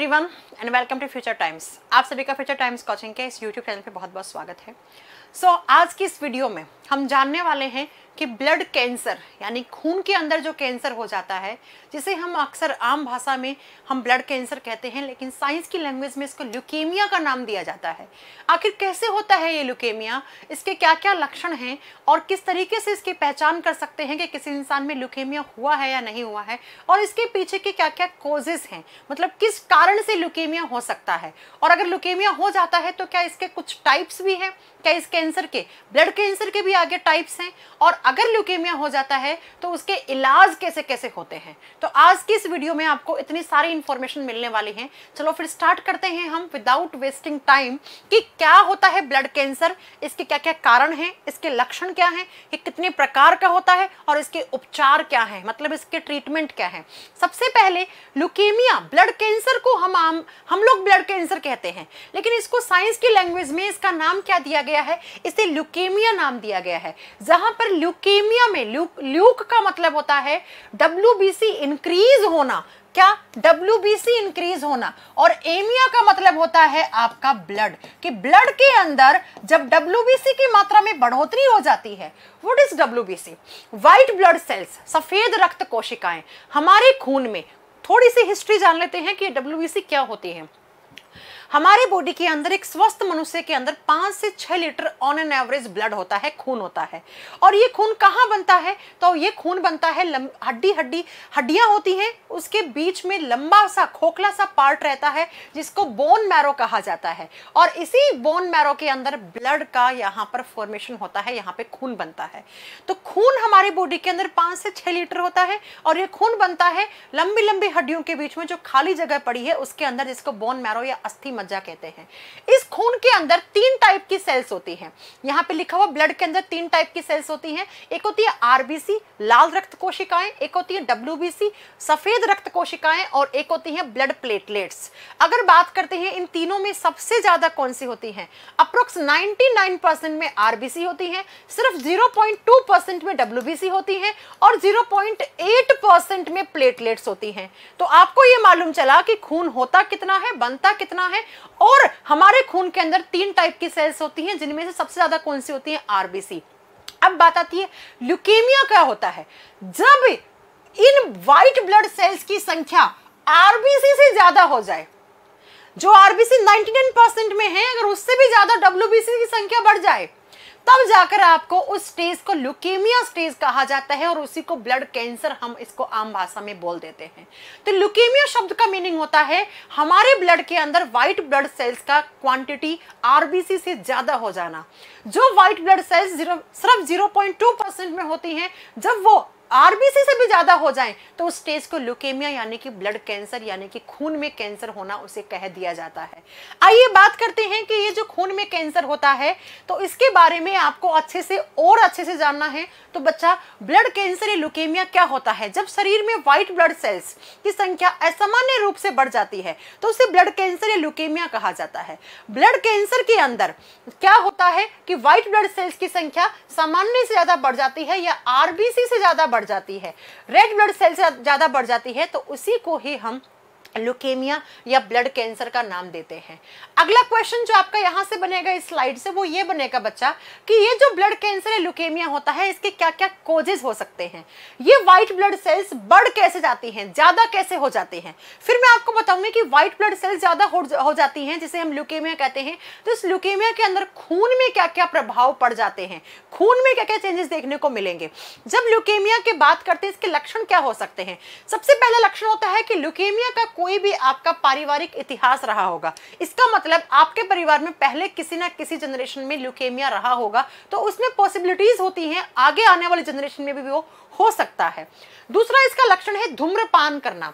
everyone and welcome to Future Times आप सभी का फ्यूचर टाइम्स कोचिंग के इस यूट्यूब चैनल पे बहुत बहुत स्वागत है सो so, आज की इस वीडियो में हम जानने वाले हैं कि ब्लड कैंसर यानी खून के अंदर जो कैंसर हो जाता है जिसे हम अक्सर आम भाषा में हम ब्लड कैंसर कहते हैं लेकिन साइंस की लैंग्वेज में इसको ल्यूकेमिया का नाम दिया जाता है आखिर कैसे होता है ये ल्यूकेमिया इसके क्या क्या लक्षण हैं और किस तरीके से इसकी पहचान कर सकते हैं कि किसी इंसान में ल्यूकेमिया हुआ है या नहीं हुआ है और इसके पीछे के क्या क्या कोजेज हैं मतलब किस कारण से ल्यूकेमिया हो सकता है और अगर ल्यूकेमिया हो जाता है तो क्या इसके कुछ टाइप्स भी हैं क्या इस कैंसर के ब्लड कैंसर के भी आगे टाइप्स हैं और अगर ल्यूकेमिया हो जाता है तो उसके इलाज कैसे कैसे होते हैं तो आज की इस वीडियो में आपको इतनी सारी इंफॉर्मेशन मिलने वाली है चलो फिर स्टार्ट करते हैं हम विदाउट वेस्टिंग टाइम कि क्या होता है ब्लड कैंसर इसके क्या क्या कारण हैं इसके लक्षण क्या हैं ये कितने प्रकार का होता है और इसके उपचार क्या है मतलब इसके ट्रीटमेंट क्या है सबसे पहले ल्यूकेमिया ब्लड कैंसर को हम आम हम लोग ब्लड कैंसर कहते हैं लेकिन इसको साइंस की लैंग्वेज में इसका नाम क्या दिया गया है इसे ल्यूकेमिया नाम दिया गया है जहां पर ल्यू ल्यूकेमिया में ल्यूक ल्यूक का मतलब होता है डब्ल्यू इंक्रीज होना क्या डब्ल्यू इंक्रीज होना और एमिया का मतलब होता है आपका ब्लड कि ब्लड के अंदर जब डब्ल्यू की मात्रा में बढ़ोतरी हो जाती है what is W B C white blood cells सफेद रक्त कोशिकाएं हमारे खून में थोड़ी सी हिस्ट्री जान लेते हैं कि डब्ल्यू क्या होती है हमारे बॉडी के अंदर एक स्वस्थ मनुष्य के अंदर पांच से छह litre on an average blood होता है खून होता है और ये खून कहाँ बनता है तो ये खून बनता है हड्डी हड्डी हड्डियां होती हैं उसके बीच में लंबा सा खोखला सा पार्ट रहता है जिसको बोन मैरो कहा जाता है और इसी बोन मैरो के अंदर ब्लड का यहाँ पर फॉर्मेशन होता है यहाँ पे खून बनता है तो खून हमारे बॉडी के अंदर पांच से छह लीटर होता है और ये खून बनता है लंबी लंबी हड्डियों के बीच में जो खाली जगह पड़ी है उसके अंदर जिसको बोन मैरो या अस्थि मज्जा कहते हैं इस खून के अंदर तीन टाइप की सेल्स होती हैं यहाँ पे लिखा हुआ ब्लड के अंदर तीन टाइप की सेल्स होती हैं एक होती है आरबीसी लाल रक्त कोशिकाएं एक होती है डब्ल्यू सफेद रक्त कोशिकाएं और एक होती है ब्लड प्लेटलेट्स अगर बात करते हैं इन तीनों में सबसे ज्यादा कौन सी होती है अप्रोक्स नाइनटी में आरबीसी होती है सिर्फ जीरो में डब्ल्यू होती है और जीरो में प्लेटलेट्स होती हैं तो आपको ये मालूम चला कि खून होता कितना है बनता कितना है और हमारे खून के अंदर तीन टाइप की सेल्स होती हैं जिनमें से सबसे ज्यादा कौन सी होती है आरबीसी अब बात आती है ल्यूकेमिया क्या होता है जब इन व्हाइट ब्लड सेल्स की संख्या आरबीसी से ज्यादा हो जाए जो आरबीसी 99 परसेंट में है अगर उससे भी ज्यादा डब्ल्यूबीसी की संख्या बढ़ जाए तब जाकर आपको उस स्टेज को लुकेमिया स्टेज कहा जाता है और उसी को ब्लड कैंसर हम इसको आम भाषा में बोल देते हैं तो लुकेमिया शब्द का मीनिंग होता है हमारे ब्लड के अंदर व्हाइट ब्लड सेल्स का क्वांटिटी आरबीसी से ज्यादा हो जाना जो व्हाइट ब्लड सेल्स सिर्फ जीरो पॉइंट टू परसेंट में होती हैं जब वो आरबीसी से भी ज़्यादा हो जाए तो उस स्टेज को ल्यूकेमिया यानी कि ब्लड कैंसर यानी कि खून में कैंसर होना उसे कह दिया जाता है आइए बात करते हैं कि ये जो खून में कैंसर होता है तो इसके बारे में आपको अच्छे से और अच्छे से जानना है तो बच्चा ब्लड कैंसर या ल्यूकेमिया क्या होता है जब शरीर में व्हाइट ब्लड सेल्स की संख्या असामान्य रूप से बढ़ जाती है तो उसे ब्लड कैंसर या ल्यूकेमिया कहा जाता है ब्लड कैंसर के अंदर क्या होता है कि व्हाइट ब्लड सेल्स की संख्या सामान्य से ज़्यादा बढ़ जाती है या आरबीसी से ज़्यादा बढ़ जाती है रेड ब्लड सेल से ज़्यादा बढ़ जाती है तो उसी को ही हम ल्यूकेमिया या ब्लड कैंसर का नाम देते हैं अगला क्वेश्चन जो आपका यहाँ से बनेगा इस स्लाइड से वो ये बनेगा बच्चा कि ये जो ब्लड कैंसर है ल्यूकेमिया होता है इसके क्या क्या कोजेज हो सकते हैं ये व्हाइट ब्लड सेल्स बढ़ कैसे जाती हैं ज़्यादा कैसे हो जाते हैं फिर मैं आपको बताऊंगी कि व्हाइट ब्लड सेल्स ज़्यादा हो जाती हैं जिसे हम ल्यूकेमिया कहते हैं तो इस ल्यूकेमिया के अंदर खून में क्या क्या प्रभाव पड़ जाते हैं खून में क्या क्या चेंजेस देखने को मिलेंगे जब ल्यूकेमिया की बात करते हैं इसके लक्षण क्या हो सकते हैं सबसे पहला लक्षण होता है कि ल्यूकेमिया का कोई भी आपका पारिवारिक इतिहास रहा होगा इसका मतलब आपके परिवार में पहले किसी ना किसी जनरेशन में ल्यूकेमिया रहा होगा तो उसमें पॉसिबिलिटीज होती हैं आगे आने वाले जनरेशन में भी वो हो सकता है दूसरा इसका लक्षण है धूम्रपान करना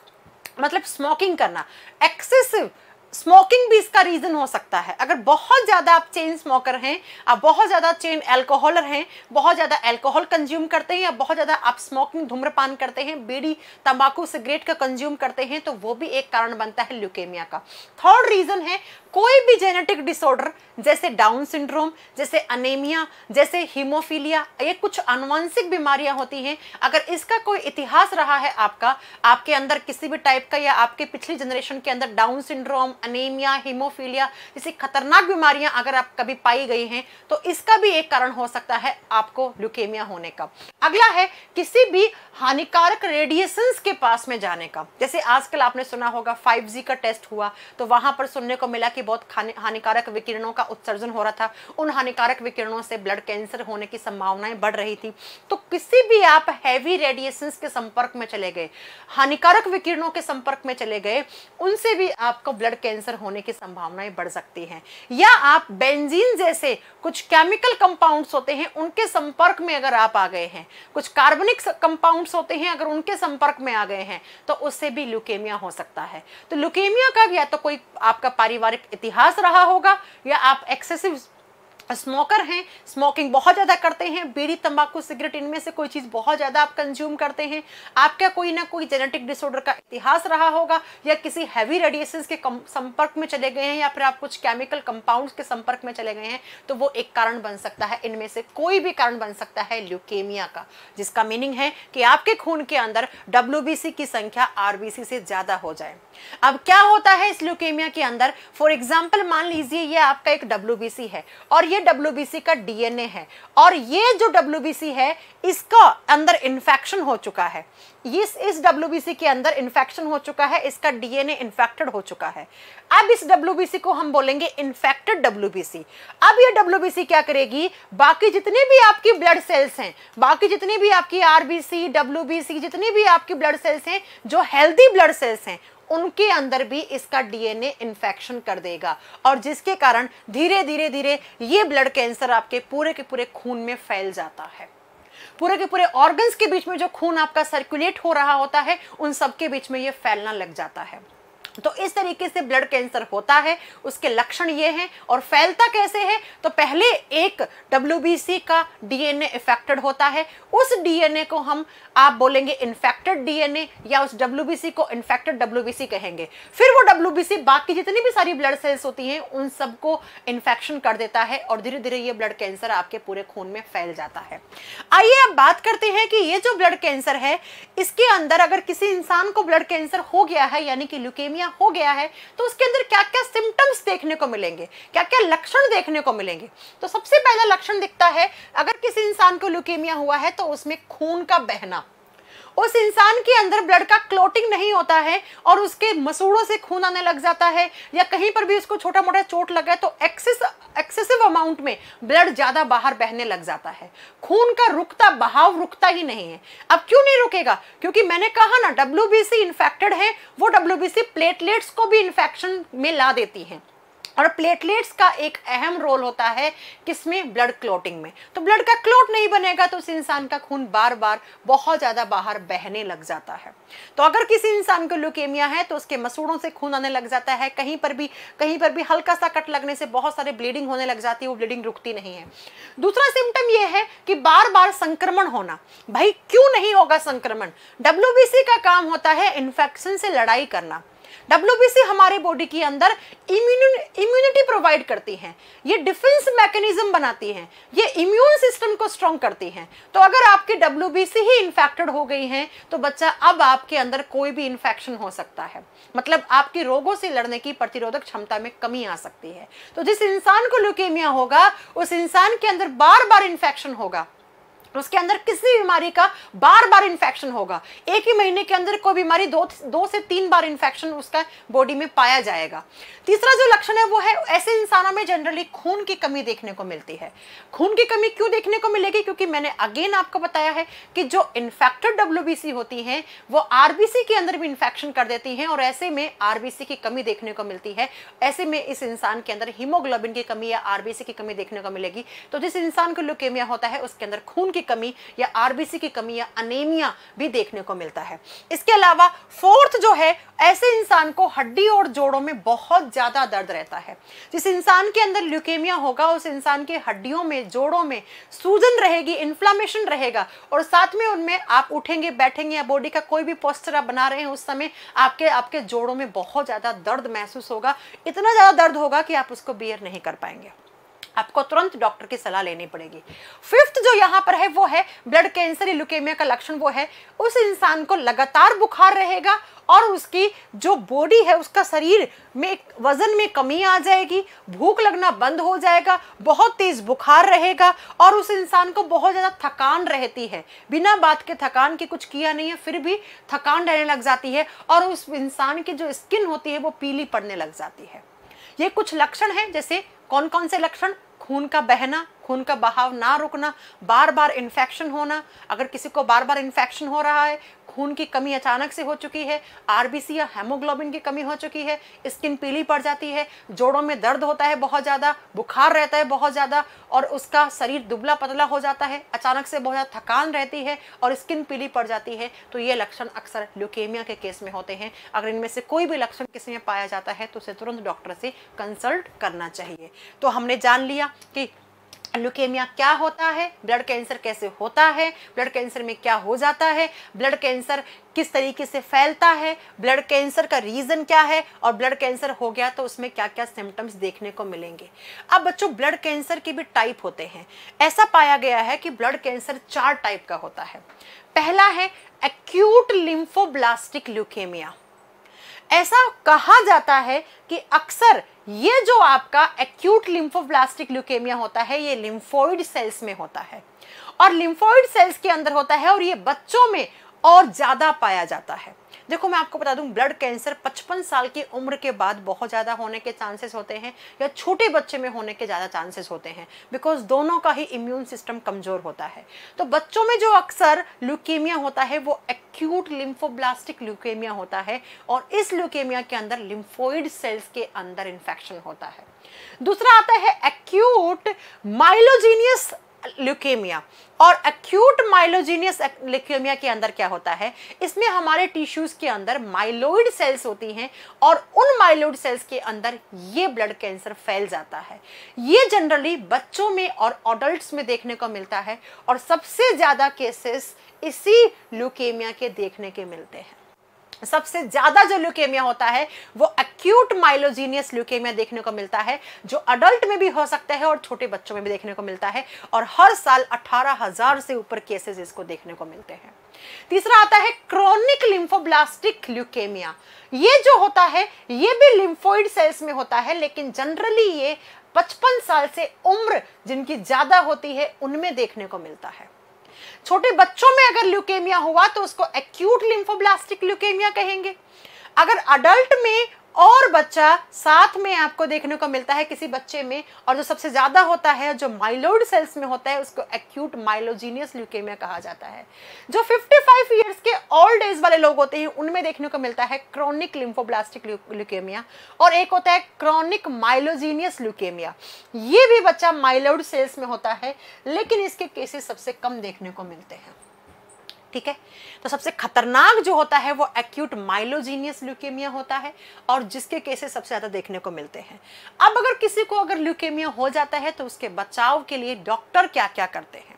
मतलब स्मोकिंग करना एक्सेसिव स्मोकिंग भी इसका रीज़न हो सकता है अगर बहुत ज़्यादा आप चेन स्मोकर हैं आप बहुत ज़्यादा चेन एल्कोहलर हैं बहुत ज़्यादा एल्कोहल कंज्यूम करते हैं या बहुत ज़्यादा आप स्मोकिंग धूम्रपान करते हैं बीड़ी तंबाकू सिगरेट का कंज्यूम करते हैं तो वो भी एक कारण बनता है ल्यूकेमिया का थर्ड रीज़न है कोई भी जेनेटिक डिसऑर्डर जैसे डाउन सिंड्रोम जैसे अनेमिया जैसे हीमोफीलिया ये कुछ अनुवांशिक बीमारियां होती हैं अगर इसका कोई इतिहास रहा है आपका आपके अंदर किसी भी टाइप का या आपके पिछली जनरेशन के अंदर डाउन सिंड्रोम अनेमिया हीमोफीलिया जैसी खतरनाक बीमारियां अगर आप कभी पाई गई हैं तो इसका भी एक कारण हो सकता है आपको ल्यूकेमिया होने का अगला है किसी भी हानिकारक रेडिएशन के पास में जाने का जैसे आजकल आपने सुना होगा फाइव का टेस्ट हुआ तो वहां पर सुनने को मिला कि बहुत हानिकारक विकिरणों का उत्सर्जन हो रहा था उन हानिकारक विकिरणों से ब्लड कैंसर होने की संभावनाएं बढ़ रही थी तो किसी भी आप हैवी रेडिएशन के संपर्क में चले गए हानिकारक विकिरणों के संपर्क में चले गए उनसे भी आपको ब्लड कैंसर होने की संभावनाएं बढ़ सकती हैं या आप बेंजीन जैसे कुछ केमिकल कंपाउंड्स होते हैं उनके संपर्क में अगर आप आ गए हैं कुछ कार्बनिक कंपाउंड्स होते हैं अगर उनके संपर्क में आ गए हैं तो उससे भी ल्यूकेमिया हो सकता है तो ल्यूकेमिया का या तो कोई आपका पारिवारिक इतिहास रहा होगा या आप एक्सेसिव स्मोकर हैं स्मोकिंग बहुत ज़्यादा करते हैं बीड़ी तंबाकू सिगरेट इनमें से कोई चीज़ बहुत ज़्यादा आप कंज्यूम करते हैं आपका कोई ना कोई जेनेटिक डिसऑर्डर का इतिहास रहा होगा या किसी हैवी रेडिएशन के संपर्क में चले गए हैं या फिर आप कुछ केमिकल कंपाउंड के संपर्क में चले गए हैं तो वो एक कारण बन सकता है इनमें से कोई भी कारण बन सकता है ल्यूकेमिया का जिसका मीनिंग है कि आपके खून के अंदर डब्ल्यू की संख्या आर से ज़्यादा हो जाए अब क्या होता है इस ल्यूकेमिया के अंदर फॉर एग्जाम्पल मान लीजिए ये आपका एक डब्ल्यू है और ये डब्ल्यू का डीएनए है और ये जो डब्ल्यू है इसका अंदर इन्फेक्शन हो चुका है इस इस डब्ल्यू के अंदर इन्फेक्शन हो चुका है इसका डीएनए इन्फेक्टेड हो चुका है अब इस डब्ल्यू को हम बोलेंगे इन्फेक्टेड डब्ल्यू अब ये डब्ल्यू क्या करेगी बाकी जितने भी आपकी ब्लड सेल्स हैं बाकी जितनी भी आपकी आरबीसी डब्ल्यू जितनी भी आपकी ब्लड सेल्स हैं जो हेल्दी ब्लड सेल्स हैं उनके अंदर भी इसका डीएनए इन्फेक्शन कर देगा और जिसके कारण धीरे धीरे धीरे ये ब्लड कैंसर आपके पूरे के पूरे खून में फैल जाता है पूरे के पूरे ऑर्गन्स के बीच में जो खून आपका सर्कुलेट हो रहा होता है उन सबके बीच में ये फैलना लग जाता है तो इस तरीके से ब्लड कैंसर होता है उसके लक्षण ये हैं और फैलता कैसे है तो पहले एक डब्ल्यू का डीएनए इफेक्टेड होता है उस डीएनए को हम आप बोलेंगे इन्फेक्टेड डीएनए या उस डब्ल्यू को इन्फेक्टेड डब्ल्यू कहेंगे फिर वो डब्ल्यू बाकी जितनी भी सारी ब्लड सेल्स होती हैं उन सबको इन्फेक्शन कर देता है और धीरे धीरे ये ब्लड कैंसर आपके पूरे खून में फैल जाता है आइए अब बात करते हैं कि ये जो ब्लड कैंसर है इसके अंदर अगर किसी इंसान को ब्लड कैंसर हो गया है यानी कि ल्यूकेमिया निमोनिया हो गया है तो उसके अंदर क्या क्या सिम्टम्स देखने को मिलेंगे क्या क्या लक्षण देखने को मिलेंगे तो सबसे पहला लक्षण दिखता है अगर किसी इंसान को ल्यूकेमिया हुआ है तो उसमें खून का बहना उस इंसान के अंदर ब्लड का क्लोटिंग नहीं होता है और उसके मसूड़ों से खून आने लग जाता है या कहीं पर भी उसको छोटा मोटा चोट लगा तो एक्सेस एक्सेसिव अमाउंट में ब्लड ज़्यादा बाहर बहने लग जाता है खून का रुकता बहाव रुकता ही नहीं है अब क्यों नहीं रुकेगा क्योंकि मैंने कहा ना डब्ल्यू इन्फेक्टेड है वो डब्ल्यू प्लेटलेट्स को भी इन्फेक्शन में ला देती है और प्लेटलेट्स का एक अहम रोल होता है किसमें ब्लड क्लोटिंग में तो ब्लड का क्लोट नहीं बनेगा तो उस इंसान का खून बार बार बहुत ज़्यादा बाहर बहने लग जाता है तो अगर किसी इंसान को ल्यूकेमिया है तो उसके मसूड़ों से खून आने लग जाता है कहीं पर भी कहीं पर भी हल्का सा कट लगने से बहुत सारे ब्लीडिंग होने लग जाती है वो ब्लीडिंग रुकती नहीं है दूसरा सिम्टम यह है कि बार बार संक्रमण होना भाई क्यों नहीं होगा संक्रमण डब्ल्यू का काम होता है इन्फेक्शन से लड़ाई करना डब्ल्यू हमारे बॉडी के अंदर इम्यूनिटी प्रोवाइड करती हैं ये डिफेंस मैकेनिज्म बनाती हैं ये इम्यून सिस्टम को स्ट्रॉन्ग करती हैं तो अगर आपकी डब्ल्यू ही इन्फेक्टेड हो गई है तो बच्चा अब आपके अंदर कोई भी इन्फेक्शन हो सकता है मतलब आपकी रोगों से लड़ने की प्रतिरोधक क्षमता में कमी आ सकती है तो जिस इंसान को ल्यूकेमिया होगा उस इंसान के अंदर बार बार इन्फेक्शन होगा तो उसके अंदर किसी बीमारी का बार बार इन्फेक्शन होगा एक ही महीने के अंदर कोई बीमारी दो दो से तीन बार इन्फेक्शन उसका बॉडी में पाया जाएगा तीसरा जो लक्षण है वो है ऐसे इंसानों में जनरली खून की कमी देखने को मिलती है खून की कमी क्यों देखने को मिलेगी क्योंकि मैंने अगेन आपको बताया है कि जो इन्फेक्टेड डब्ल्यू होती हैं वो आरबीसी के अंदर भी इन्फेक्शन कर देती हैं और ऐसे में आरबीसी की कमी देखने को मिलती है ऐसे में इस इंसान के अंदर हीमोग्लोबिन की कमी या आरबीसी की कमी देखने को मिलेगी तो जिस इंसान को लुकेमिया होता है उसके अंदर खून की कमी या आरबीसी की कमी या अनेमिया भी देखने को मिलता है इसके अलावा फोर्थ जो है ऐसे इंसान को हड्डी और जोड़ों में बहुत ज़्यादा दर्द रहता है जिस इंसान के अंदर ल्यूकेमिया होगा उस इंसान के हड्डियों में जोड़ों में सूजन रहेगी इन्फ्लामेशन रहेगा और साथ में उनमें आप उठेंगे बैठेंगे या बॉडी का कोई भी पोस्टर आप बना रहे हैं उस समय आपके आपके जोड़ों में बहुत ज़्यादा दर्द महसूस होगा इतना ज़्यादा दर्द होगा कि आप उसको बियर नहीं कर पाएंगे आपको तुरंत डॉक्टर की सलाह लेनी पड़ेगी फिफ्थ जो यहाँ पर है वो है ब्लड कैंसर लुकेमिया का लक्षण वो है उस इंसान को लगातार बुखार रहेगा और उसकी जो बॉडी है उसका शरीर में वजन में कमी आ जाएगी भूख लगना बंद हो जाएगा बहुत तेज बुखार रहेगा और उस इंसान को बहुत ज़्यादा थकान रहती है बिना बात के थकान के कुछ किया नहीं है फिर भी थकान रहने लग जाती है और उस इंसान की जो स्किन होती है वो पीली पड़ने लग जाती है ये कुछ लक्षण हैं जैसे कौन कौन से लक्षण खून का बहना खून का बहाव ना रुकना बार बार इन्फेक्शन होना अगर किसी को बार बार इन्फेक्शन हो रहा है खून की कमी अचानक से हो चुकी है आरबीसी या हेमोग्लोबिन की कमी हो चुकी है स्किन पीली पड़ जाती है जोड़ों में दर्द होता है बहुत ज़्यादा बुखार रहता है बहुत ज़्यादा और उसका शरीर दुबला पतला हो जाता है अचानक से बहुत ज़्यादा थकान रहती है और स्किन पीली पड़ जाती है तो ये लक्षण अक्सर ल्यूकेमिया के केस में होते हैं अगर इनमें से कोई भी लक्षण किसी में पाया जाता है तो उसे तुरंत डॉक्टर से कंसल्ट करना चाहिए तो हमने जान लिया कि ल्यूकेमिया क्या होता है ब्लड कैंसर कैसे होता है ब्लड कैंसर में क्या हो जाता है ब्लड कैंसर किस तरीके से फैलता है ब्लड कैंसर का रीज़न क्या है और ब्लड कैंसर हो गया तो उसमें क्या क्या सिम्टम्स देखने को मिलेंगे अब बच्चों ब्लड कैंसर के भी टाइप होते हैं ऐसा पाया गया है कि ब्लड कैंसर चार टाइप का होता है पहला है एक्यूट लिम्फोब्लास्टिक ल्यूकेमिया ऐसा कहा जाता है कि अक्सर ये जो आपका एक्यूट लिम्फोब्लास्टिक ल्यूकेमिया होता है ये लिम्फोइड सेल्स में होता है और लिम्फोइड सेल्स के अंदर होता है और ये बच्चों में और ज़्यादा पाया जाता है देखो मैं आपको बता दूं ब्लड कैंसर 55 साल की उम्र के बाद बहुत ज़्यादा होने के चांसेस होते हैं या छोटे बच्चे में होने के ज़्यादा चांसेस होते हैं बिकॉज दोनों का ही इम्यून सिस्टम कमज़ोर होता है तो बच्चों में जो अक्सर ल्यूकेमिया होता है वो एक्यूट लिम्फोब्लास्टिक ल्यूकेमिया होता है और इस ल्यूकेमिया के अंदर लिम्फोइड सेल्स के अंदर इन्फेक्शन होता है दूसरा आता है एक्यूट माइलोजीनियस ल्यूकेमिया और एक्यूट माइलोजीनियस ल्यूकेमिया के अंदर क्या होता है इसमें हमारे टिश्यूज के अंदर माइलोइड सेल्स होती हैं और उन माइलोइड सेल्स के अंदर ये ब्लड कैंसर फैल जाता है ये जनरली बच्चों में और अडल्ट में देखने को मिलता है और सबसे ज़्यादा केसेस इसी ल्यूकेमिया के देखने के मिलते हैं सबसे ज्यादा जो ल्यूकेमिया होता है वो अक्यूट माइलोजीनियस ल्यूकेमिया देखने को मिलता है जो अडल्ट में भी हो सकता है और छोटे बच्चों में भी देखने को मिलता है और हर साल 18,000 से ऊपर केसेस इसको देखने को मिलते हैं तीसरा आता है क्रोनिक लिम्फोब्लास्टिक ल्यूकेमिया ये जो होता है ये भी लिम्फोइड सेल्स में होता है लेकिन जनरली ये पचपन साल से उम्र जिनकी ज्यादा होती है उनमें देखने को मिलता है छोटे बच्चों में अगर ल्यूकेमिया हुआ तो उसको एक्यूट लिम्फोब्लास्टिक ल्यूकेमिया कहेंगे अगर अडल्ट में और बच्चा साथ में आपको देखने को मिलता है किसी बच्चे में और जो सबसे ज़्यादा होता है जो माइलोइड सेल्स में होता है उसको एक्यूट माइलोजीनियस ल्यूकेमिया कहा जाता है जो फाइव ईयर्स के ओल्ड एज वाले लोग होते हैं उनमें देखने को मिलता है क्रॉनिक लिम्फोब्लास्टिक ल्यूकेमिया और एक होता है क्रॉनिक माइलोजीनियस ल्यूकेमिया ये भी बच्चा माइलोड सेल्स में होता है लेकिन इसके केसेस सबसे कम देखने को मिलते हैं ठीक है तो सबसे खतरनाक जो होता है वो एक्यूट माइलोजीनियस ल्यूकेमिया होता है और जिसके केसेस सबसे ज़्यादा देखने को मिलते हैं अब अगर किसी को अगर ल्यूकेमिया हो जाता है तो उसके बचाव के लिए डॉक्टर क्या क्या करते हैं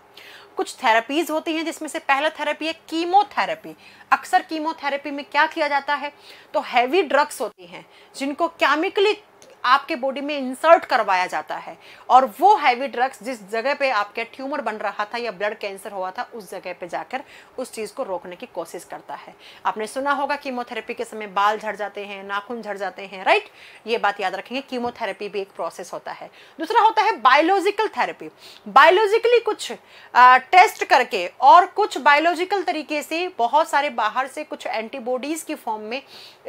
कुछ थेरेपीज़ होती हैं जिसमें से पहला थेरेपी है कीमोथेरेपी अक्सर कीमोथेरेपी में क्या किया जाता है तो हैवी ड्रग्स होती हैं जिनको केमिकली आपके बॉडी में इंसर्ट करवाया जाता है और वो हैवी ड्रग्स जिस जगह पे आपके ट्यूमर बन रहा था या ब्लड कैंसर हुआ था उस जगह पे जाकर उस चीज़ को रोकने की कोशिश करता है आपने सुना होगा कीमोथेरेपी के समय बाल झड़ जाते हैं नाखून झड़ जाते हैं राइट ये बात याद रखेंगे कीमोथेरेपी भी एक प्रोसेस होता है दूसरा होता है बायोलॉजिकल थेरेपी बायोलॉजिकली कुछ आ, टेस्ट करके और कुछ बायोलॉजिकल तरीके से बहुत सारे बाहर से कुछ एंटीबॉडीज़ की फॉर्म में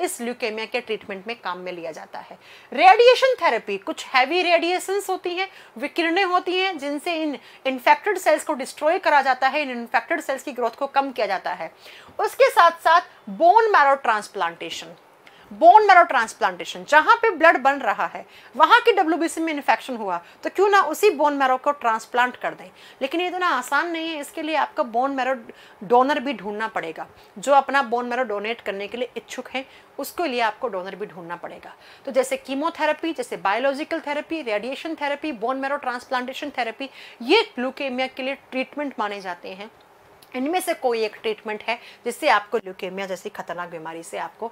इस ल्यूकेमिया के ट्रीटमेंट में काम में लिया जाता है रेडियो रेडिएशन थेरेपी कुछ हैवी रेडिएशंस होती हैं विकिरणें होती हैं जिनसे इन इन्फेक्टेड सेल्स को डिस्ट्रॉय करा जाता है इन इन्फेक्टेड सेल्स की ग्रोथ को कम किया जाता है उसके साथ साथ bone marrow transplantation bone marrow transplantation जहां पे ब्लड बन रहा है वहां की डब्ल्यू में इन्फेक्शन हुआ तो क्यों ना उसी बोन मैरो को ट्रांसप्लांट कर दें लेकिन ये इतना आसान नहीं है इसके लिए आपका बोन मैरो डोनर भी ढूंढना पड़ेगा जो अपना बोन मैरो डोनेट करने के लिए इच्छुक है उसके लिए आपको डोनर भी ढूंढना पड़ेगा तो जैसे कीमोथेरेपी जैसे biological therapy radiation therapy bone marrow transplantation therapy ये ग्लूकेमिया के लिए ट्रीटमेंट माने जाते हैं इनमें से कोई एक ट्रीटमेंट है जिससे आपको ल्यूकेमिया जैसी खतरनाक बीमारी से आपको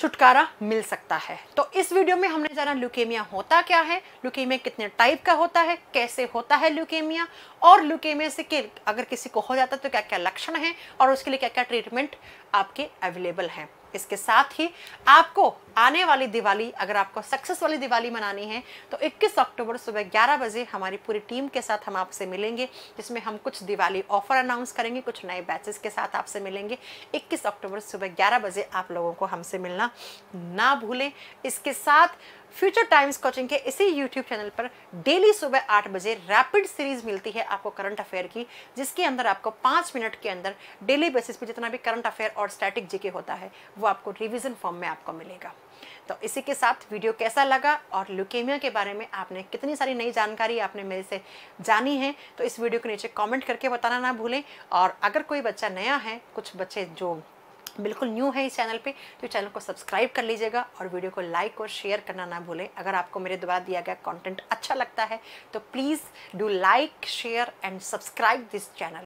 छुटकारा मिल सकता है तो इस वीडियो में हमने जाना ल्यूकेमिया होता क्या है ल्यूकेमिया कितने टाइप का होता है कैसे होता है ल्यूकेमिया और ल्यूकेमिया से कि अगर किसी को हो जाता है तो क्या क्या लक्षण हैं और उसके लिए क्या क्या ट्रीटमेंट आपके अवेलेबल हैं इसके साथ ही आपको आने वाली दिवाली अगर आपको सक्सेस वाली दिवाली मनानी है तो 21 अक्टूबर सुबह 11 बजे हमारी पूरी टीम के साथ हम आपसे मिलेंगे जिसमें हम कुछ दिवाली ऑफर अनाउंस करेंगे कुछ नए बैचेस के साथ आपसे मिलेंगे 21 अक्टूबर सुबह 11 बजे आप लोगों को हमसे मिलना ना भूलें इसके साथ फ्यूचर टाइम्स कोचिंग के इसी यूट्यूब चैनल पर डेली सुबह आठ बजे रैपिड सीरीज मिलती है आपको करंट अफेयर की जिसके अंदर आपको पाँच मिनट के अंदर डेली बेसिस पे जितना भी करंट अफेयर और स्टैटिक जीके होता है वो आपको रिविजन फॉर्म में आपको मिलेगा तो इसी के साथ वीडियो कैसा लगा और ल्यूकेमिया के बारे में आपने कितनी सारी नई जानकारी आपने मेरे से जानी है तो इस वीडियो के नीचे कमेंट करके बताना ना भूलें और अगर कोई बच्चा नया है कुछ बच्चे जो बिल्कुल न्यू है इस चैनल पे तो चैनल को सब्सक्राइब कर लीजिएगा और वीडियो को लाइक और शेयर करना ना भूलें अगर आपको मेरे द्वारा दिया गया कंटेंट अच्छा लगता है तो please do like share and subscribe this channel